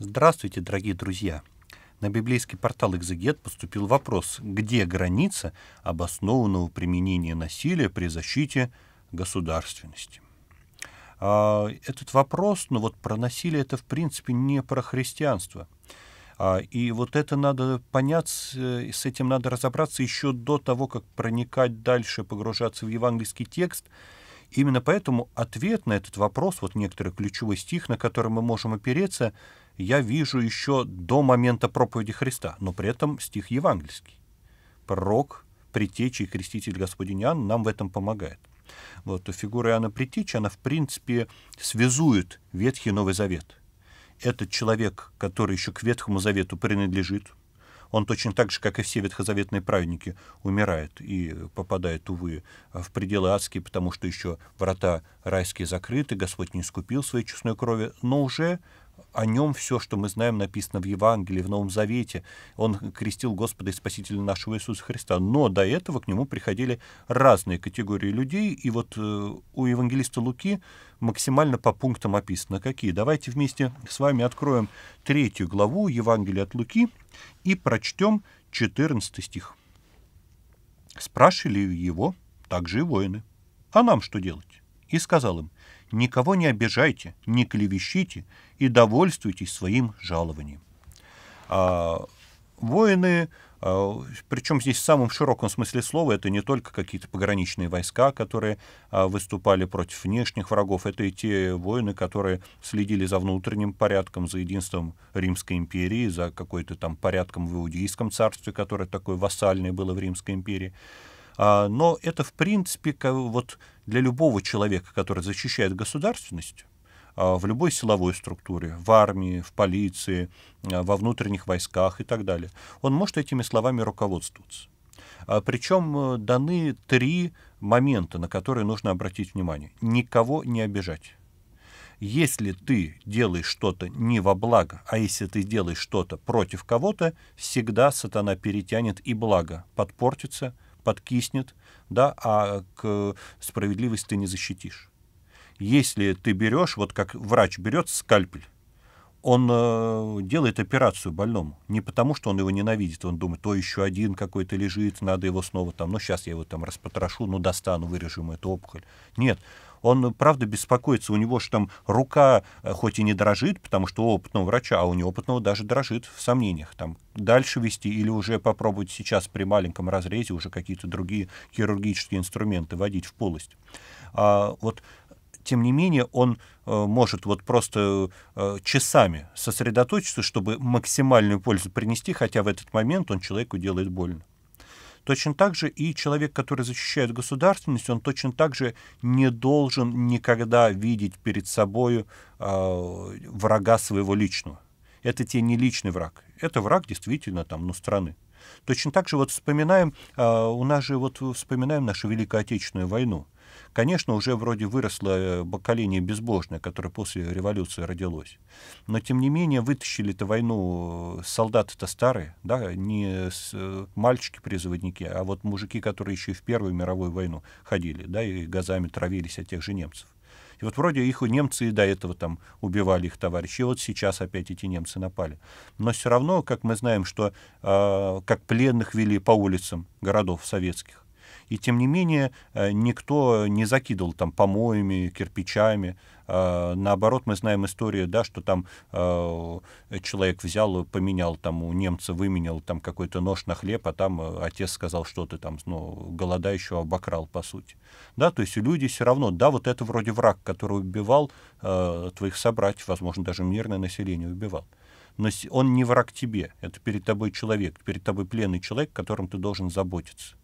Здравствуйте, дорогие друзья! На библейский портал «Экзегет» поступил вопрос, где граница обоснованного применения насилия при защите государственности. А, этот вопрос, ну вот про насилие, это в принципе не про христианство. А, и вот это надо понять, э, с этим надо разобраться еще до того, как проникать дальше, погружаться в евангельский текст. Именно поэтому ответ на этот вопрос, вот некоторый ключевой стих, на который мы можем опереться, я вижу еще до момента проповеди Христа, но при этом стих евангельский. Пророк, притечи и креститель Господень Иоанн нам в этом помогает. Вот, фигура Иоанна Притечи, она, в принципе, связует Ветхий и Новый Завет. Этот человек, который еще к Ветхому Завету принадлежит, он точно так же, как и все ветхозаветные праведники, умирает и попадает, увы, в пределы адские, потому что еще врата райские закрыты, Господь не искупил своей честной крови, но уже о нем все, что мы знаем, написано в Евангелии, в Новом Завете. Он крестил Господа и Спасителя нашего Иисуса Христа. Но до этого к нему приходили разные категории людей. И вот э, у евангелиста Луки максимально по пунктам описано, какие. Давайте вместе с вами откроем третью главу Евангелия от Луки и прочтем 14 стих. «Спрашивали его также и воины, а нам что делать?» И сказал им, никого не обижайте, не клевещите и довольствуйтесь своим жалованием. А, воины, а, причем здесь в самом широком смысле слова, это не только какие-то пограничные войска, которые а, выступали против внешних врагов, это и те воины, которые следили за внутренним порядком, за единством Римской империи, за какой-то там порядком в Иудейском царстве, которое такое вассальное было в Римской империи. А, но это, в принципе, вот для любого человека, который защищает государственность, а, в любой силовой структуре, в армии, в полиции, а, во внутренних войсках и так далее. Он может этими словами руководствоваться. Причем э, даны три момента, на которые нужно обратить внимание. Никого не обижать. Если ты делаешь что-то не во благо, а если ты делаешь что-то против кого-то, всегда сатана перетянет и благо, подпортится – подкиснет, да, а к справедливости ты не защитишь. Если ты берешь, вот как врач берет скальпель, он э, делает операцию больному. Не потому, что он его ненавидит, он думает, то еще один какой-то лежит, надо его снова там, ну, сейчас я его там распотрошу, ну, достану, вырежу ему эту опухоль. Нет, он, э, правда, беспокоится. У него же там рука э, хоть и не дрожит, потому что у опытного врача, а у неопытного даже дрожит в сомнениях. Там дальше вести или уже попробовать сейчас при маленьком разрезе уже какие-то другие хирургические инструменты вводить в полость. А вот тем не менее он э, может вот просто э, часами сосредоточиться, чтобы максимальную пользу принести, хотя в этот момент он человеку делает больно. Точно так же и человек, который защищает государственность, он точно так же не должен никогда видеть перед собой э, врага своего личного. Это тебе не личный враг, это враг действительно там, ну, страны. Точно так же вот вспоминаем, у нас же вот вспоминаем нашу Великую Отечественную войну. Конечно, уже вроде выросло э, поколение безбожное, которое после революции родилось. Но, тем не менее, вытащили эту войну э, солдаты-то старые, да, не э, мальчики призыводники, а вот мужики, которые еще и в Первую мировую войну ходили, да, и газами травились от тех же немцев. И вот вроде их у немцы и до этого там убивали их товарищи, и вот сейчас опять эти немцы напали. Но все равно, как мы знаем, что э, как пленных вели по улицам городов советских, и тем не менее э, никто не закидывал там помоями, кирпичами. А, наоборот, мы знаем историю, да, что там э, человек взял, поменял там у немца, выменял там какой-то нож на хлеб, а там э, отец сказал, что ты там ну, голодающего обокрал, по сути. Да, то есть люди все равно, да, вот это вроде враг, который убивал твоих собратьев, возможно, даже мирное население убивал но он не враг тебе, это перед тобой человек, перед тобой пленный человек, которым ты должен заботиться.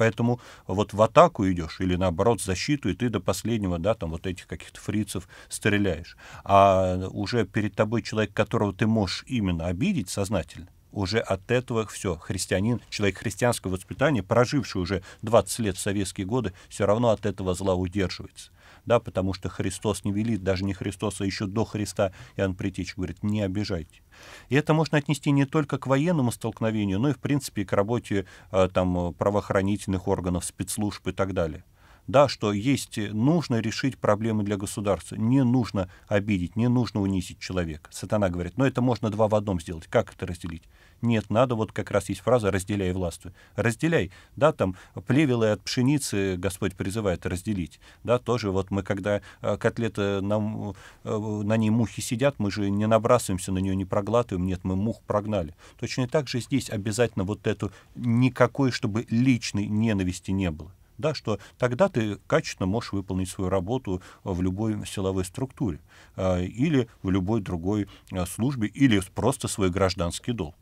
Поэтому вот в атаку идешь или наоборот в защиту, и ты до последнего, да, там вот этих каких-то фрицев стреляешь. А уже перед тобой человек, которого ты можешь именно обидеть сознательно, уже от этого все. Христианин, человек христианского воспитания, проживший уже 20 лет в советские годы, все равно от этого зла удерживается да, потому что Христос не велит, даже не Христос, а еще до Христа Иоанн Притич говорит, не обижайте. И это можно отнести не только к военному столкновению, но и, в принципе, к работе а, там, правоохранительных органов, спецслужб и так далее да, что есть, э, нужно решить проблемы для государства, не нужно обидеть, не нужно унизить человека. Сатана говорит, но это можно два в одном сделать, как это разделить? Нет, надо, вот как раз есть фраза «разделяй власть", Разделяй, да, там плевелы от пшеницы Господь призывает разделить, да, тоже вот мы, когда э, котлета, нам э, на ней мухи сидят, мы же не набрасываемся на нее, не проглатываем, нет, мы мух прогнали. Точно так же здесь обязательно вот эту никакой, чтобы личной ненависти не было да, что тогда ты качественно можешь выполнить свою работу э, в любой силовой структуре э, или в любой другой э, службе, или просто свой гражданский долг.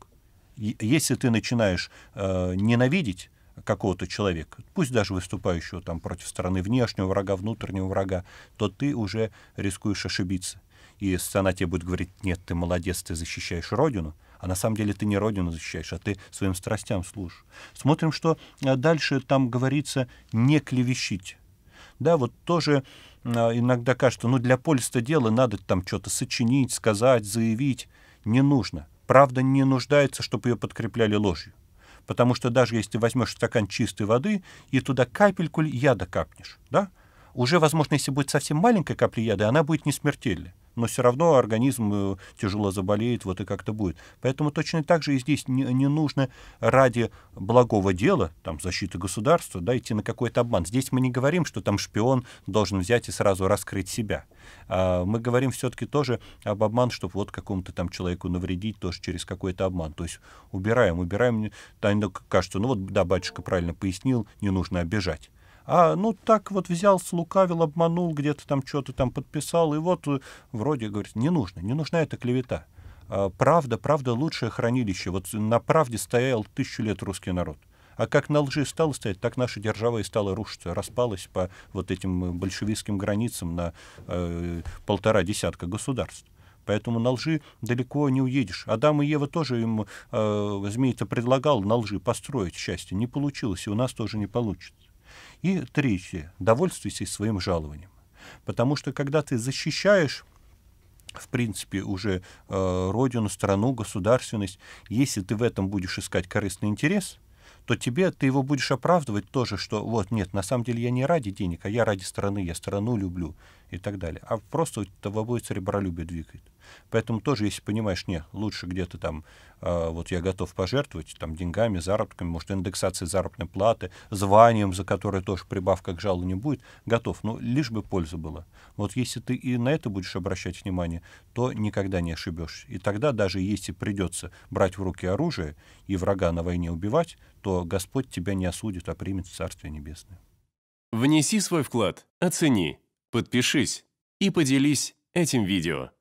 Если ты начинаешь ненавидеть какого-то человека, пусть даже выступающего там против страны внешнего врага, внутреннего врага, то ты уже рискуешь ошибиться. И страна тебе будет говорить, нет, ты молодец, ты защищаешь родину, а на самом деле ты не родину защищаешь, а ты своим страстям служишь. Смотрим, что а, дальше там говорится «не клевещить». Да, вот тоже а, иногда кажется, ну для польста дела надо там что-то сочинить, сказать, заявить. Не нужно. Правда не нуждается, чтобы ее подкрепляли ложью. Потому что даже если ты возьмешь стакан чистой воды и туда капельку яда капнешь, да, уже, возможно, если будет совсем маленькая капля яда, она будет не смертельной но все равно организм э, тяжело заболеет, вот и как-то будет. Поэтому точно так же и здесь не, не нужно ради благого дела, там, защиты государства, да, идти на какой-то обман. Здесь мы не говорим, что там шпион должен взять и сразу раскрыть себя. А мы говорим все-таки тоже об обман, чтобы вот какому-то там человеку навредить тоже через какой-то обман. То есть убираем, убираем. Там ну, кажется, ну вот, да, батюшка правильно пояснил, не нужно обижать. А, ну, так вот взял, слукавил, обманул, где-то там что-то там подписал, и вот э, вроде, говорит, не нужно, не нужна эта клевета. А, правда, правда лучшее хранилище. Вот на правде стоял тысячу лет русский народ. А как на лжи стало стоять, так наша держава и стала рушиться, распалась по вот этим э, большевистским границам на э, полтора десятка государств. Поэтому на лжи далеко не уедешь. Адам и Ева тоже им, э, змей предлагал на лжи построить счастье. Не получилось, и у нас тоже не получится. И третье. Довольствуйся своим жалованием. Потому что когда ты защищаешь в принципе, уже э, родину, страну, государственность. Если ты в этом будешь искать корыстный интерес, то тебе ты его будешь оправдывать тоже, что вот нет, на самом деле я не ради денег, а я ради страны, я страну люблю и так далее. А просто того будет ребролюбие двигать. Поэтому тоже, если понимаешь, не, лучше где-то там, э, вот я готов пожертвовать там деньгами, заработками, может, индексацией заработной платы, званием, за которое тоже прибавка к жалу не будет, готов. но ну, лишь бы польза была. Вот если ты и на это будешь обращать внимание, то никогда не ошибешься. И тогда, даже если придется брать в руки оружие и врага на войне убивать, то Господь тебя не осудит, а примет в Царствие Небесное. Внеси свой вклад, оцени, подпишись и поделись этим видео.